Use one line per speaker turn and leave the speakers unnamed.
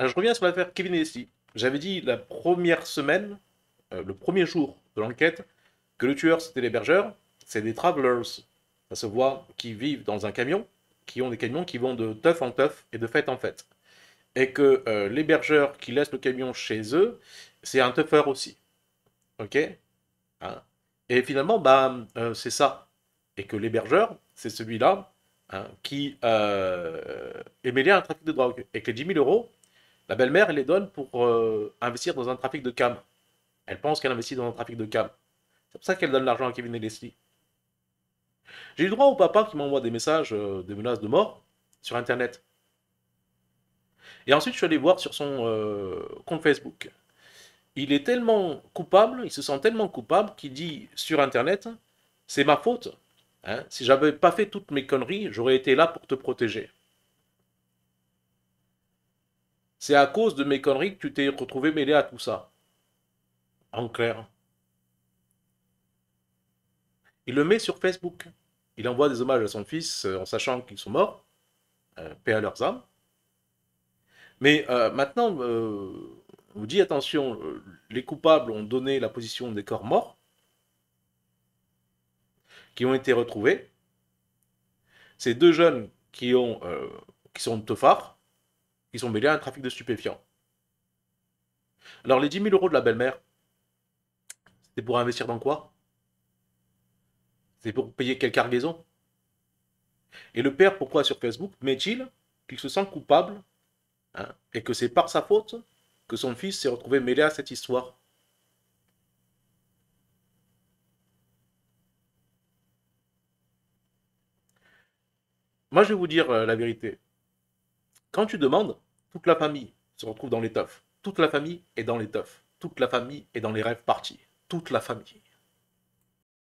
Alors, ah, je reviens sur l'affaire Kevin Leslie. J'avais dit la première semaine, euh, le premier jour de l'enquête, que le tueur c'était l'hébergeur, c'est des travelers, se voit, qui vivent dans un camion, qui ont des camions qui vont de teuf en teuf et de fête en fête. Et que euh, l'hébergeur qui laisse le camion chez eux, c'est un tueur aussi. Ok hein Et finalement, bah, euh, c'est ça. Et que l'hébergeur, c'est celui-là hein, qui euh, est mêlé à un trafic de drogue. Et que les 10 000 euros, la belle-mère les donne pour euh, investir dans un trafic de cam. Elle pense qu'elle investit dans un trafic de cam. C'est pour ça qu'elle donne l'argent à Kevin et Leslie. J'ai eu droit au papa qui m'envoie des messages, euh, des menaces de mort sur Internet. Et ensuite, je suis allé voir sur son euh, compte Facebook. Il est tellement coupable, il se sent tellement coupable qu'il dit sur Internet, c'est ma faute. Hein si j'avais pas fait toutes mes conneries, j'aurais été là pour te protéger. C'est à cause de mes conneries que tu t'es retrouvé mêlé à tout ça. En clair. Il le met sur Facebook. Il envoie des hommages à son fils euh, en sachant qu'ils sont morts. Euh, paix à leurs âmes. Mais euh, maintenant, on vous dit attention, les coupables ont donné la position des corps morts qui ont été retrouvés. Ces deux jeunes qui, ont, qui sont ils sont mêlés à un trafic de stupéfiants. Alors les 10 000 euros de la belle-mère, c'était pour investir dans quoi C'est pour payer quelle cargaison Et le père, pourquoi sur Facebook met-il qu'il se sent coupable hein, et que c'est par sa faute que son fils s'est retrouvé mêlé à cette histoire Moi, je vais vous dire euh, la vérité. Quand tu demandes, toute la famille se retrouve dans l'étoffe. Toute la famille est dans l'étoffe. Toute la famille est dans les rêves partis. Toute la famille.